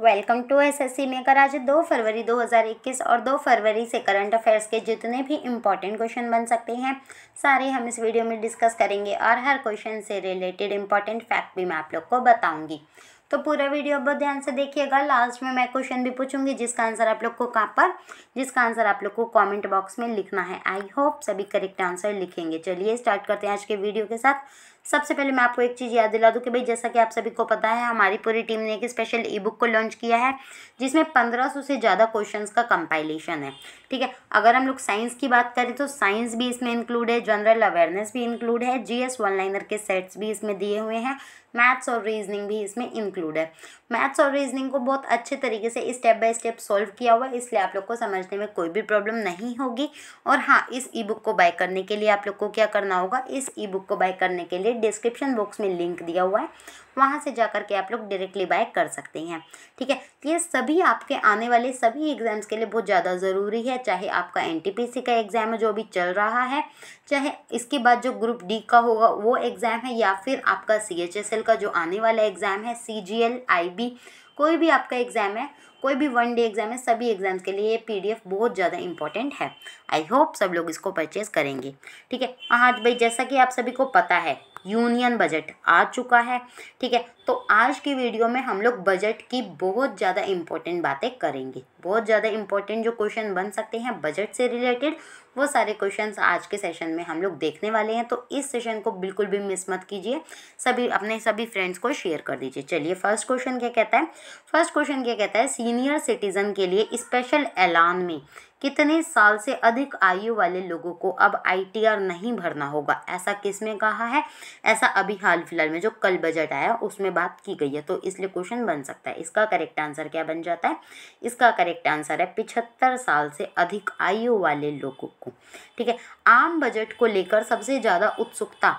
welcome to SSC maker आज दो फरवरी 2021 और दो फरवरी से करंट अफेयर्स के जितने भी इम्पॉर्टेंट क्वेश्चन बन सकते हैं सारे हम इस वीडियो में डिस्कस करेंगे और हर क्वेश्चन से रिलेटेड इम्पॉर्टेंट फैक्ट भी मैं आप लोग को बताऊंगी तो पूरा वीडियो बहुत ध्यान से देखिएगा लास्ट में मैं क्वेश्चन भी पूछूंगी जिसका आंसर आप लोग को कहाँ पर जिसका आंसर आप लोग को कॉमेंट बॉक्स में लिखना है आई होप सभी करेक्ट आंसर लिखेंगे चलिए स्टार्ट करते हैं आज के वीडियो के साथ सबसे पहले मैं आपको एक चीज़ याद दिला दूँ कि भाई जैसा कि आप सभी को पता है हमारी पूरी टीम ने एक स्पेशल ई बुक को लॉन्च किया है जिसमें पंद्रह सौ से ज़्यादा क्वेश्चंस का कंपाइलेशन है ठीक है अगर हम लोग साइंस की बात करें तो साइंस भी इसमें इंक्लूड है जनरल अवेयरनेस भी इंक्लूड है जी एस वन लाइनर के सेट्स भी इसमें दिए हुए हैं मैथ्स और रीजनिंग भी इसमें इंक्लूड है मैथ्स और रीजनिंग को बहुत अच्छे तरीके से स्टेप बाय स्टेप सॉल्व किया हुआ है इसलिए आप लोग को समझने में कोई भी प्रॉब्लम नहीं होगी और हाँ इस ई बुक को बाय करने के लिए आप लोग को क्या करना होगा इस ई बुक को बाय करने के लिए नीचे डिस्क्रिप्शन बॉक्स में लिंक दिया हुआ है वहाँ से जा कर के आप लोग डायरेक्टली बाय कर सकते हैं ठीक है तो ये सभी आपके आने वाले सभी एग्ज़ाम्स के लिए बहुत ज़्यादा ज़रूरी है चाहे आपका एन का एग्ज़ाम है जो अभी चल रहा है चाहे इसके बाद जो ग्रुप डी का होगा वो एग्ज़ाम है या फिर आपका सी का जो आने वाला एग्ज़ाम है सी जी कोई भी आपका एग्ज़ाम है कोई भी वन डे एग्ज़ाम है सभी एग्ज़ाम्स के लिए ये पी बहुत ज़्यादा इंपॉर्टेंट है आई होप सब लोग इसको परचेज़ करेंगे ठीक है आज हाँ, भाई जैसा कि आप सभी को पता है यूनियन बजट आ चुका है ठीक है तो आज की वीडियो में हम लोग बजट की बहुत ज़्यादा इंपॉर्टेंट बातें करेंगे बहुत ज़्यादा इंपॉर्टेंट जो क्वेश्चन बन सकते हैं बजट से रिलेटेड वो सारे क्वेश्चन आज के सेशन में हम लोग देखने वाले हैं तो इस सेशन को बिल्कुल भी मिस मत कीजिए सभी अपने सभी फ्रेंड्स को शेयर कर दीजिए चलिए फर्स्ट क्वेश्चन क्या कहता है फर्स्ट क्वेश्चन क्या कहता है सी सीनियर सिटीज़न के लिए स्पेशल ऐलान में कितने साल से अधिक आयु वाले लोगों को अब आईटीआर नहीं भरना होगा ऐसा किस में कहा है ऐसा अभी हाल फिलहाल में जो कल बजट आया उसमें बात की गई है तो इसलिए क्वेश्चन बन सकता है इसका करेक्ट आंसर क्या बन जाता है इसका करेक्ट आंसर है पिछहत्तर साल से अधिक आयु वाले लोगों को ठीक है आम बजट को लेकर सबसे ज़्यादा उत्सुकता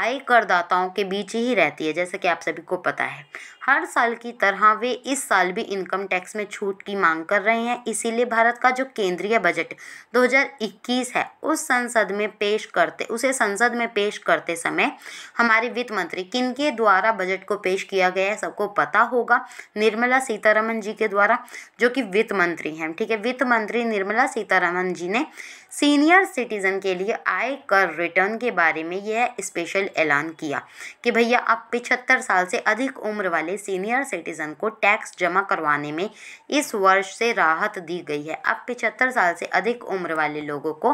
आय करदाताओं के बीच ही रहती है जैसे कि आप सभी को पता है हर साल की तरह वे इस साल भी इनकम टैक्स में छूट की मांग कर रहे हैं इसीलिए भारत का जो केंद्रीय बजट 2021 है उस संसद में पेश करते उसे संसद में पेश करते समय हमारे वित्त मंत्री किन के द्वारा बजट को पेश किया गया है सबको पता होगा निर्मला सीतारमन जी के द्वारा जो कि वित्त मंत्री हैं ठीक है वित्त मंत्री निर्मला सीतारमन जी ने सीनियर सिटीज़न के लिए आय कर रिटर्न के बारे में यह स्पेशल ऐलान किया कि भैया अब पिछहत्तर साल से अधिक उम्र वाले सीनियर सिटीज़न को टैक्स जमा करवाने में इस वर्ष से राहत दी गई है अब पिछहत्तर साल से अधिक उम्र वाले लोगों को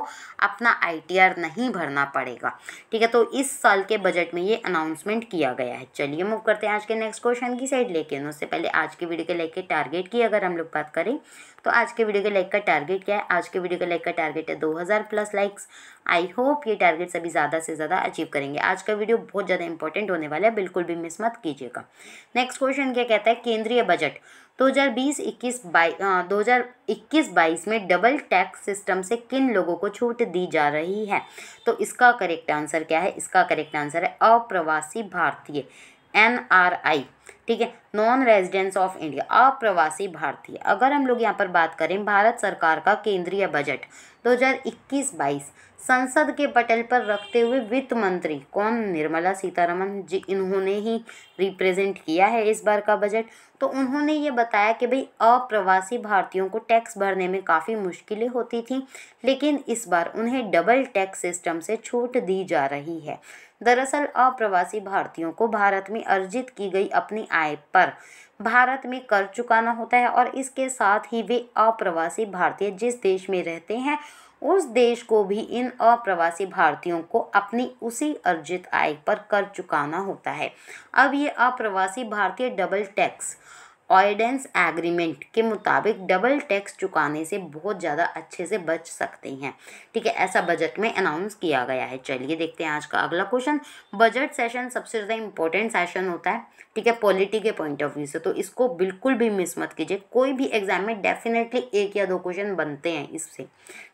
अपना आई नहीं भरना पड़ेगा ठीक है तो इस साल के बजट में ये अनाउंसमेंट किया गया है चलिए मूव करते हैं आज के नेक्स्ट क्वेश्चन की साइड लेकिन उससे पहले आज की वीडियो के लाइक के टारगेट की अगर हम लोग बात करें तो आज के वीडियो के लाइक का टारगेट क्या है आज के वीडियो के लाइक का टारगेट है दो 2000 प्लस लाइक्स आई होप ये टारगेट्स अभी ज़्यादा से ज़्यादा अचीव करेंगे आज का वीडियो बहुत ज़्यादा इंपॉर्टेंट होने वाला है बिल्कुल भी मिस मत कीजिएगा नेक्स्ट क्वेश्चन क्या कहता है केंद्रीय बजट 2020 हज़ार बाईस बाईस में डबल टैक्स सिस्टम से किन लोगों को छूट दी जा रही है तो इसका करेक्ट आंसर क्या है इसका करेक्ट आंसर है अप्रवासी भारतीय एन आर आई ठीक है नॉन रेजिडेंट्स ऑफ इंडिया अप्रवासी भारतीय अगर हम लोग यहाँ पर बात करें भारत सरकार का केंद्रीय बजट 2021-22 संसद के पटल पर रखते हुए वित्त मंत्री कौन निर्मला सीतारमन जी इन्होंने ही रिप्रेजेंट किया है इस बार का बजट तो उन्होंने ये बताया कि भाई अप्रवासी भारतीयों को टैक्स भरने में काफ़ी मुश्किलें होती थी लेकिन इस बार उन्हें डबल टैक्स सिस्टम से छूट दी जा रही है दरअसल अप्रवासी भारतीयों को भारत में अर्जित की गई अपनी आय पर पर भारत में कर चुकाना होता है और इसके साथ ही वे अप्रवासी भारतीय जिस देश में रहते हैं उस देश को भी इन अप्रवासी भारतीयों को अपनी उसी अर्जित आय पर कर चुकाना होता है अब ये अप्रवासी भारतीय डबल टैक्स ऑयडेंस एग्रीमेंट के मुताबिक डबल टैक्स चुकाने से बहुत ज़्यादा अच्छे से बच सकते हैं ठीक है ऐसा बजट में अनाउंस किया गया है चलिए देखते हैं आज का अगला क्वेश्चन बजट सेशन सबसे ज़्यादा इंपॉर्टेंट सेशन होता है ठीक है पॉलिटी के पॉइंट ऑफ व्यू से तो इसको बिल्कुल भी मिस मत कीजिए कोई भी एग्जाम में डेफिनेटली एक या दो क्वेश्चन बनते हैं इससे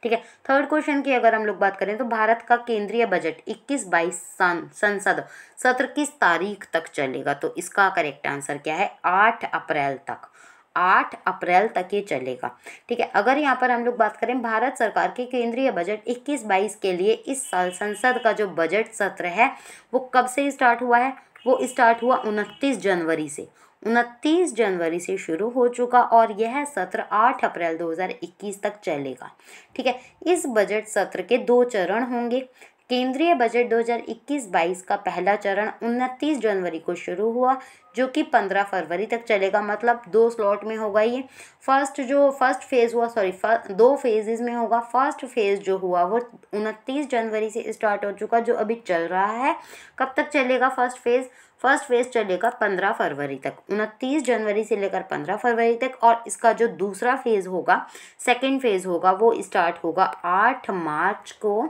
ठीक है थर्ड क्वेश्चन की अगर हम लोग बात करें तो भारत का केंद्रीय बजट इक्कीस बाईस सन संसद सत्र किस तारीख तक चलेगा तो इसका करेक्ट आंसर क्या है आठ अप्रैल अप्रैल तक आठ अप्रैल तक ये चलेगा ठीक है अगर यहाँ पर हम लोग बात करें भारत सरकार के केंद्रीय बजट 21-22 के लिए इस साल संसद का जो बजट सत्र है वो कब से स्टार्ट हुआ है वो स्टार्ट हुआ 29 जनवरी से 29 जनवरी से शुरू हो चुका और यह सत्र 8 अप्रैल 2021 तक चलेगा ठीक है इस बजट सत्र के दो चरण होंगे केंद्रीय बजट 2021-22 का पहला चरण 29 जनवरी को शुरू हुआ जो कि 15 फरवरी तक चलेगा मतलब दो स्लॉट में होगा ये फर्स्ट जो फर्स्ट फेज़ हुआ सॉरी दो फेजेस में होगा फर्स्ट फेज़ जो हुआ वो 29 जनवरी से स्टार्ट हो चुका जो अभी चल रहा है कब तक चलेगा फर्स्ट फेज़ फर्स्ट फेज़ चलेगा पंद्रह फरवरी तक उनतीस जनवरी से लेकर पंद्रह फरवरी तक और इसका जो दूसरा फेज़ होगा सेकेंड फेज़ होगा वो स्टार्ट होगा आठ मार्च को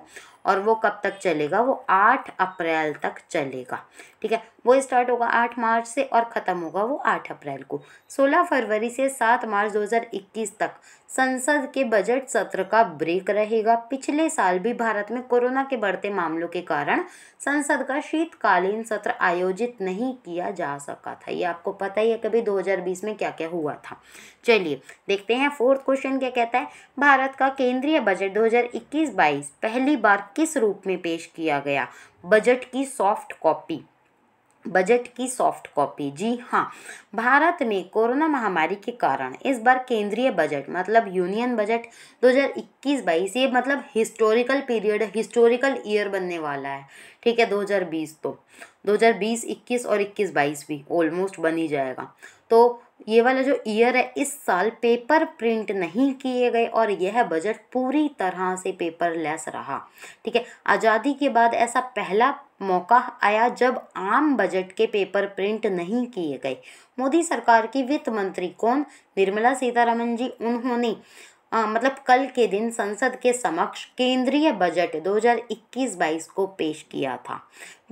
और वो कब तक चलेगा वो आठ अप्रैल तक चलेगा ठीक है वो स्टार्ट होगा आठ मार्च से और ख़त्म होगा वो आठ अप्रैल को सोलह फरवरी से सात मार्च दो हज़ार इक्कीस तक संसद के बजट सत्र का ब्रेक रहेगा पिछले साल भी भारत में कोरोना के बढ़ते मामलों के कारण संसद का शीतकालीन सत्र आयोजित नहीं किया जा सका था ये आपको पता ही है कभी 2020 में क्या क्या हुआ था चलिए देखते हैं फोर्थ क्वेश्चन क्या कहता है भारत का केंद्रीय बजट 2021-22 पहली बार किस रूप में पेश किया गया बजट की सॉफ्ट कॉपी बजट की सॉफ्ट कॉपी जी हाँ भारत में कोरोना महामारी के कारण इस बार केंद्रीय बजट मतलब यूनियन बजट 2021-22 ये मतलब हिस्टोरिकल पीरियड हिस्टोरिकल ईयर बनने वाला है ठीक है 2020 तो 2020 21 और 21 22 भी ऑलमोस्ट बन ही जाएगा तो ये वाला जो ईयर है इस साल पेपर प्रिंट नहीं किए गए और यह बजट पूरी तरह से पेपर लेस रहा ठीक है आज़ादी के बाद ऐसा पहला मौका आया जब आम बजट के पेपर प्रिंट नहीं किए गए मोदी सरकार की वित्त मंत्री कौन निर्मला सीतारमन जी उन्होंने आ, मतलब कल के दिन संसद के समक्ष केंद्रीय बजट 2021-22 को पेश किया था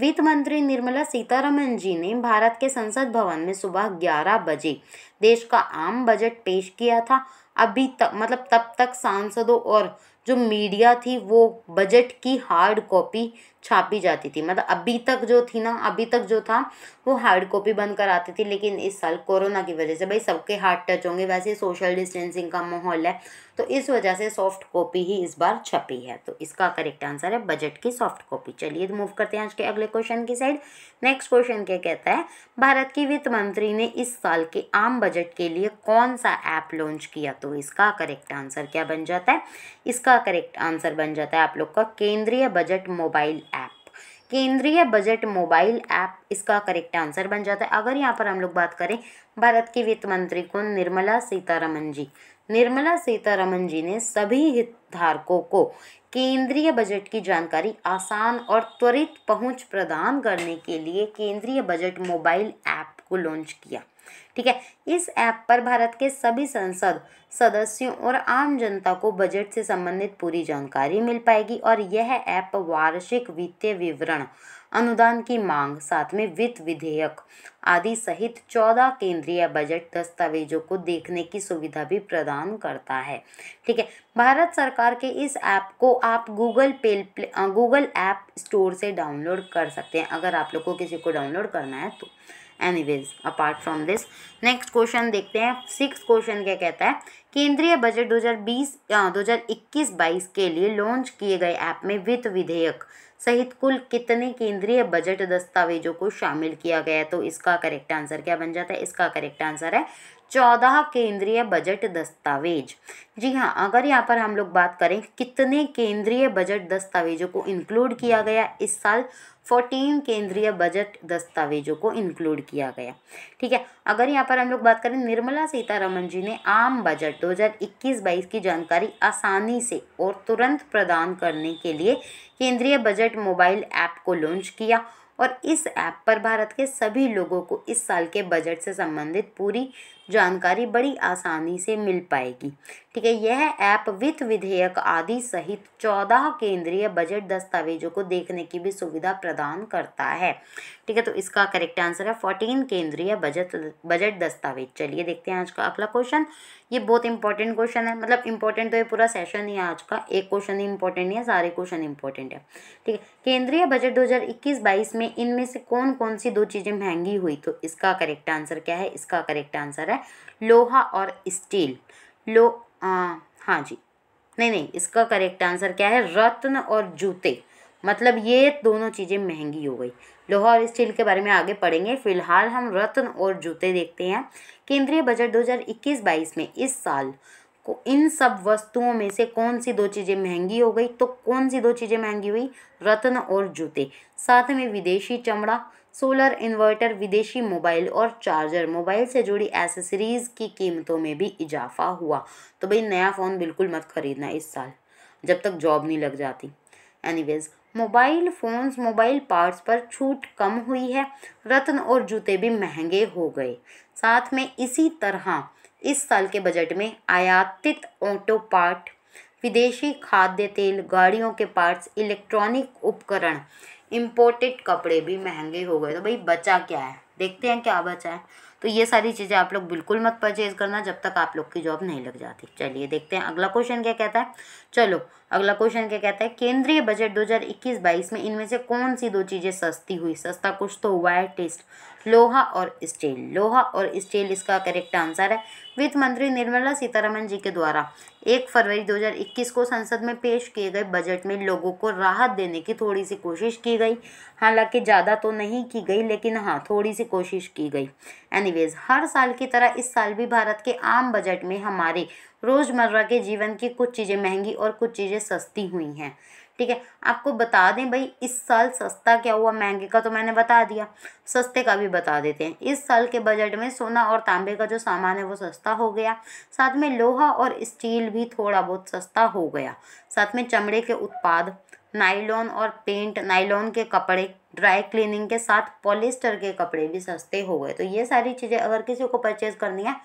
वित्त मंत्री निर्मला सीतारमन जी ने भारत के संसद भवन में सुबह 11 बजे देश का आम बजट पेश किया था अभी तक मतलब तब तक सांसदों और जो मीडिया थी वो बजट की हार्ड कॉपी छापी जाती थी मतलब अभी तक जो थी ना अभी तक जो था वो हार्ड कॉपी बंद कराती थी लेकिन इस साल कोरोना की वजह से भाई सबके हार्ड टच होंगे वैसे सोशल डिस्टेंसिंग का माहौल है तो इस वजह से सॉफ्ट कॉपी ही इस बार छपी है तो इसका करेक्ट आंसर है बजट की सॉफ्ट कॉपी चलिए मूव तो करते हैं आज के अगले क्वेश्चन की साइड नेक्स्ट क्वेश्चन क्या कहता है भारत की वित्त मंत्री ने इस साल के आम बजट के लिए कौन सा ऐप लॉन्च किया तो इसका करेक्ट आंसर क्या बन जाता है इसका इसका करेक्ट आंसर बन जाता है आप लोग का केंद्रीय बजट मोबाइल ऐप केंद्रीय बजट मोबाइल ऐप इसका करेक्ट आंसर बन जाता है अगर यहाँ पर हम लोग बात करें भारत की वित्त मंत्री को निर्मला सीतारमन जी निर्मला सीतारमन जी ने सभी हितधारकों को केंद्रीय बजट की जानकारी आसान और त्वरित पहुंच प्रदान करने के लिए केंद्रीय बजट मोबाइल ऐप को लॉन्च किया ठीक है इस ऐप पर भारत के सभी संसद सदस्यों और आम जनता को बजट से संबंधित पूरी जानकारी मिल पाएगी और यह ऐप वार्षिक वित्तीय विवरण अनुदान की मांग साथ में वित्त विधेयक आदि सहित चौदह केंद्रीय बजट दस्तावेजों को देखने की सुविधा भी प्रदान करता है ठीक है भारत सरकार के इस ऐप को आप गूगल पे गूगल ऐप स्टोर से डाउनलोड कर सकते हैं अगर आप लोग को किसी को डाउनलोड करना है तो anyways apart from this next question देखते हैं सिक्स क्वेश्चन क्या कहता है केंद्रीय बजट 2020 2021-22 के लिए लॉन्च किए गए ऐप में वित्त विधेयक सहित कुल कितने केंद्रीय बजट दस्तावेजों को शामिल किया गया तो इसका करेक्ट आंसर क्या बन जाता है इसका करेक्ट आंसर है चौदह केंद्रीय बजट दस्तावेज जी हाँ अगर यहाँ पर हम लोग बात करें कितने केंद्रीय बजट दस्तावेजों को इंक्लूड किया गया इस साल फोर्टीन केंद्रीय बजट दस्तावेजों को इंक्लूड किया गया ठीक है अगर यहाँ पर हम लोग बात करें निर्मला सीतारमन जी ने आम बजट 2021-22 की जानकारी आसानी से और तुरंत प्रदान करने के लिए केंद्रीय बजट मोबाइल ऐप को लॉन्च किया और इस ऐप पर भारत के सभी लोगों को इस साल के बजट से संबंधित पूरी जानकारी बड़ी आसानी से मिल पाएगी ठीक है यह ऐप वित्त विधेयक आदि सहित चौदह केंद्रीय बजट दस्तावेजों को देखने की भी सुविधा प्रदान करता है ठीक है तो इसका करेक्ट आंसर है फोर्टीन केंद्रीय बजट बजट दस्तावेज चलिए देखते हैं आज का अगला क्वेश्चन ये बहुत इंपॉर्टेंट क्वेश्चन है मतलब इंपॉर्टेंट तो ये पूरा सेशन ही आज का एक क्वेश्चन इंपॉर्टेंट नहीं है सारे क्वेश्चन इंपॉर्टेंट है ठीक है केंद्रीय बजट 2021-22 में इनमें से कौन कौन सी दो चीज़ें महंगी हुई तो इसका करेक्ट आंसर क्या है इसका करेक्ट आंसर है लोहा और स्टील लो आ, हाँ जी नहीं नहीं इसका करेक्ट आंसर क्या है रत्न और जूते मतलब ये दोनों चीज़ें महंगी हो गई लोहा और स्टील के बारे में आगे पढ़ेंगे फिलहाल हम रत्न और जूते देखते हैं केंद्रीय बजट 2021-22 में इस साल को इन सब वस्तुओं में से कौन सी दो चीज़ें महंगी हो गई तो कौन सी दो चीज़ें महंगी हुई रत्न और जूते साथ में विदेशी चमड़ा सोलर इन्वर्टर विदेशी मोबाइल और चार्जर मोबाइल से जुड़ी एसेसरीज़ की कीमतों में भी इजाफा हुआ तो भाई नया फ़ोन बिल्कुल मत खरीदना इस साल जब तक जॉब नहीं लग जाती anyways mobile phones mobile parts पर छूट कम हुई है रत्न और जूते भी महंगे हो गए साथ में इसी तरह इस साल के बजट में आयातित ऑटो पार्ट विदेशी खाद्य तेल गाड़ियों के पार्ट्स इलेक्ट्रॉनिक उपकरण इम्पोर्टेड कपड़े भी महंगे हो गए तो भाई बचा क्या है देखते हैं क्या बचा है तो ये सारी चीज़ें आप लोग बिल्कुल मत परचेज करना जब तक आप लोग की जॉब नहीं लग जाती चलिए देखते हैं अगला क्वेश्चन क्या कहता है चलो अगला क्वेश्चन क्या कहता है केंद्रीय बजट 2021-22 में इनमें से कौन सी दो चीज़ें सस्ती हुई सस्ता कुछ तो हुआ है टेस्ट लोहा और स्टील लोहा और स्टील इसका करेक्ट आंसर है वित्त मंत्री निर्मला सीतारमन जी के द्वारा एक फरवरी 2021 को संसद में पेश किए गए बजट में लोगों को राहत देने की थोड़ी सी कोशिश की गई हालांकि ज़्यादा तो नहीं की गई लेकिन हाँ थोड़ी सी कोशिश की गई एनीवेज हर साल की तरह इस साल भी भारत के आम बजट में हमारे रोज़मर्रा के जीवन की कुछ चीज़ें महंगी और कुछ चीज़ें सस्ती हुई हैं ठीक है आपको बता दें भाई इस साल सस्ता क्या हुआ महंगे का तो मैंने बता दिया सस्ते का भी बता देते हैं इस साल के बजट में सोना और तांबे का जो सामान है वो सस्ता हो गया साथ में लोहा और स्टील भी थोड़ा बहुत सस्ता हो गया साथ में चमड़े के उत्पाद नाइलॉन और पेंट नाइलॉन के कपड़े ड्राई क्लीनिंग के साथ पॉलिस्टर के कपड़े भी सस्ते हो गए तो ये सारी चीज़ें अगर किसी को परचेज़ करनी है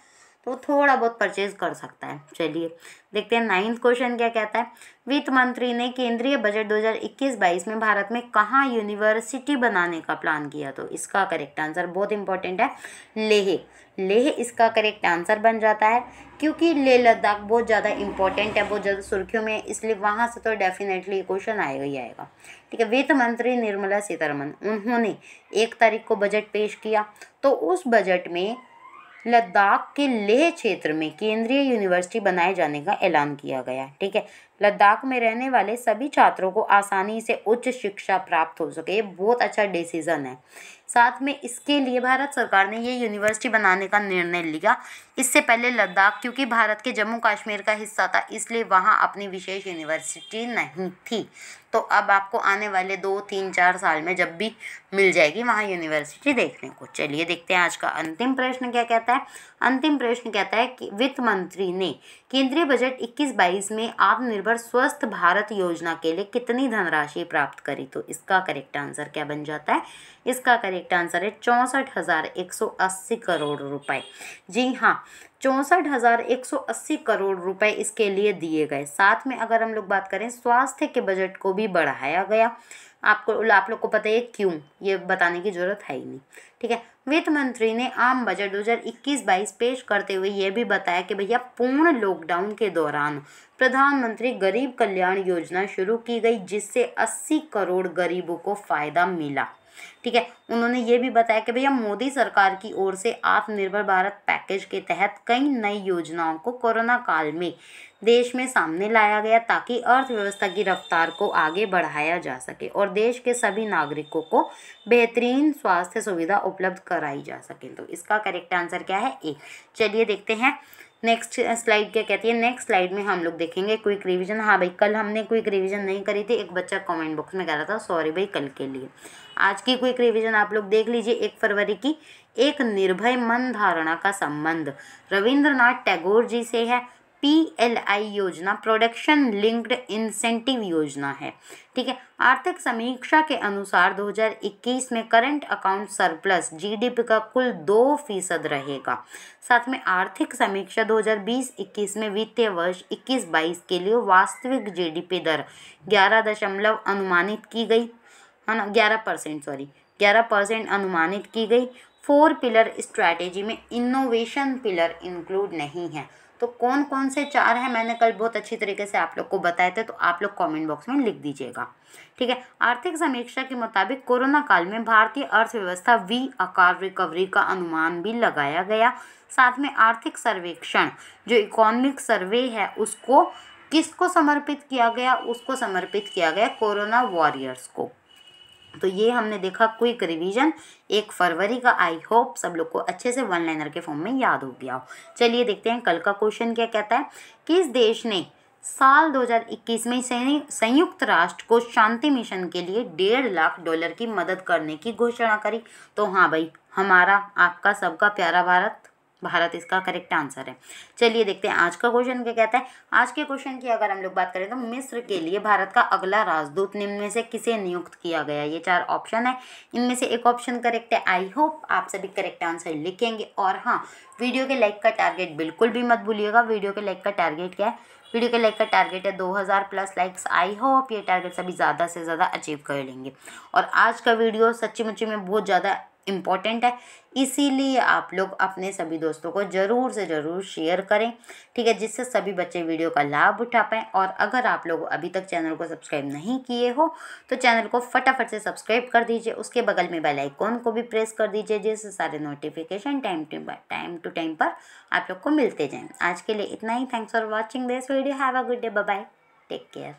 वो थोड़ा बहुत परचेज कर सकता है चलिए देखते हैं नाइन्थ क्वेश्चन क्या कहता है वित्त मंत्री ने केंद्रीय बजट 2021-22 में भारत में कहाँ यूनिवर्सिटी बनाने का प्लान किया तो इसका करेक्ट आंसर बहुत इंपॉर्टेंट है लेह लेह इसका करेक्ट आंसर बन जाता है क्योंकि लेह लद्दाख बहुत ज़्यादा इंपॉर्टेंट है बहुत ज़्यादा सुर्खियों में इसलिए वहाँ से तो डेफिनेटली क्वेश्चन आएगा ही आएगा ठीक है वित्त मंत्री निर्मला सीतारमन उन्होंने एक तारीख को बजट पेश किया तो उस बजट में लद्दाख के लेह क्षेत्र में केंद्रीय यूनिवर्सिटी बनाए जाने का ऐलान किया गया ठीक है लद्दाख में रहने वाले सभी छात्रों को आसानी से उच्च शिक्षा प्राप्त हो सके ये बहुत अच्छा डिसीज़न है साथ में इसके लिए भारत सरकार ने ये यूनिवर्सिटी बनाने का निर्णय लिया इससे पहले लद्दाख क्योंकि भारत के जम्मू कश्मीर का हिस्सा था इसलिए वहाँ अपनी विशेष यूनिवर्सिटी नहीं थी तो अब आपको आने वाले दो तीन चार साल में जब भी मिल जाएगी वहाँ यूनिवर्सिटी देखने को चलिए देखते हैं आज का अंतिम प्रश्न क्या कहता है अंतिम प्रश्न कहता है कि वित्त मंत्री ने केंद्रीय बजट 21-22 में आत्मनिर्भर स्वस्थ भारत योजना के लिए कितनी धनराशि प्राप्त करी तो इसका करेक्ट आंसर क्या बन जाता है इसका करेक्ट करेक्ट आंसर है चौंसठ हज़ार एक सौ अस्सी करोड़ रुपए जी हाँ चौंसठ हज़ार एक सौ अस्सी करोड़ रुपए इसके लिए दिए गए साथ में अगर हम लोग बात करें स्वास्थ्य के बजट को भी बढ़ाया गया आपको आप लोग को पता है क्यों ये बताने की ज़रूरत है ही नहीं ठीक है वित्त मंत्री ने आम बजट 2021-22 पेश करते हुए यह भी बताया कि भैया पूर्ण लॉकडाउन के दौरान प्रधानमंत्री गरीब कल्याण योजना शुरू की गई जिससे 80 करोड़ गरीबों को फ़ायदा मिला ठीक है उन्होंने ये भी बताया कि भैया मोदी सरकार की ओर से आत्मनिर्भर भारत पैकेज के तहत कई नई योजनाओं को कोरोना काल में देश में सामने लाया गया ताकि अर्थव्यवस्था की रफ्तार को आगे बढ़ाया जा सके और देश के सभी नागरिकों को बेहतरीन स्वास्थ्य सुविधा उपलब्ध कराई जा सके तो इसका करेक्ट आंसर क्या है ए चलिए देखते हैं नेक्स्ट स्लाइड क्या कहती है नेक्स्ट स्लाइड में हम लोग देखेंगे क्विक रिवीजन हाँ भाई कल हमने क्विक रिवीजन नहीं करी थी एक बच्चा कमेंट बॉक्स में कह रहा था सॉरी भाई कल के लिए आज की क्विक रिवीजन आप लोग देख लीजिए एक फरवरी की एक निर्भय मन धारणा का संबंध रविंद्रनाथ टैगोर जी से है पीएलआई योजना प्रोडक्शन लिंक्ड इंसेंटिव योजना है ठीक है आर्थिक समीक्षा के अनुसार 2021 में करंट अकाउंट सरप्लस जीडीपी का कुल दो फीसद रहेगा साथ में आर्थिक समीक्षा 2020-21 में वित्तीय वर्ष 21-22 के लिए वास्तविक जीडीपी दर ग्यारह दशमलव अनुमानित की गई है ना ग्यारह परसेंट सॉरी ग्यारह परसेंट अनुमानित की गई फोर पिलर स्ट्रैटेजी में इनोवेशन पिलर इंक्लूड नहीं है तो कौन कौन से चार हैं मैंने कल बहुत अच्छी तरीके से आप लोग को बताए थे तो आप लोग कमेंट बॉक्स में लिख दीजिएगा ठीक है आर्थिक समीक्षा के मुताबिक कोरोना काल में भारतीय अर्थव्यवस्था वी आकार रिकवरी का अनुमान भी लगाया गया साथ में आर्थिक सर्वेक्षण जो इकोनॉमिक सर्वे है उसको किसको समर्पित किया गया उसको समर्पित किया गया कोरोना वॉरियर्स को तो ये हमने देखा क्विक रिवीजन एक फरवरी का आई होप सब लोग को अच्छे से वन लाइनर के फॉर्म में याद हो गया हो चलिए देखते हैं कल का क्वेश्चन क्या कहता है किस देश ने साल 2021 में संयुक्त राष्ट्र को शांति मिशन के लिए डेढ़ लाख डॉलर की मदद करने की घोषणा करी तो हाँ भाई हमारा आपका सबका प्यारा भारत भारत इसका करेक्ट आंसर है चलिए देखते हैं आज का क्वेश्चन क्या कहता है आज के क्वेश्चन की अगर हम लोग बात करें तो मिस्र के लिए भारत का अगला राजदूत निम्न में से किसे नियुक्त किया गया ये चार ऑप्शन है इनमें से एक ऑप्शन करेक्ट है आई होप आप सभी करेक्ट आंसर लिखेंगे और हाँ वीडियो के लाइक का टारगेट बिल्कुल भी मत भूलिएगा वीडियो के लाइक का टारगेट क्या है वीडियो के लाइक का टारगेट है 2000 प्लस लाइक्स आई होप ये टारगेट सभी ज़्यादा से ज़्यादा अचीव कर लेंगे और आज का वीडियो सच्ची मुच्ची में बहुत ज़्यादा इम्पॉर्टेंट है इसीलिए आप लोग अपने सभी दोस्तों को ज़रूर से ज़रूर शेयर करें ठीक है जिससे सभी बच्चे वीडियो का लाभ उठा पाएँ और अगर आप लोग अभी तक चैनल को सब्सक्राइब नहीं किए हो तो चैनल को फटाफट से सब्सक्राइब कर दीजिए उसके बगल में बेल आइकॉन को भी प्रेस कर दीजिए जिससे सारे notification time to time to time पर आप लोग को मिलते जाएँ आज के लिए इतना ही thanks for watching this video have a good day bye take care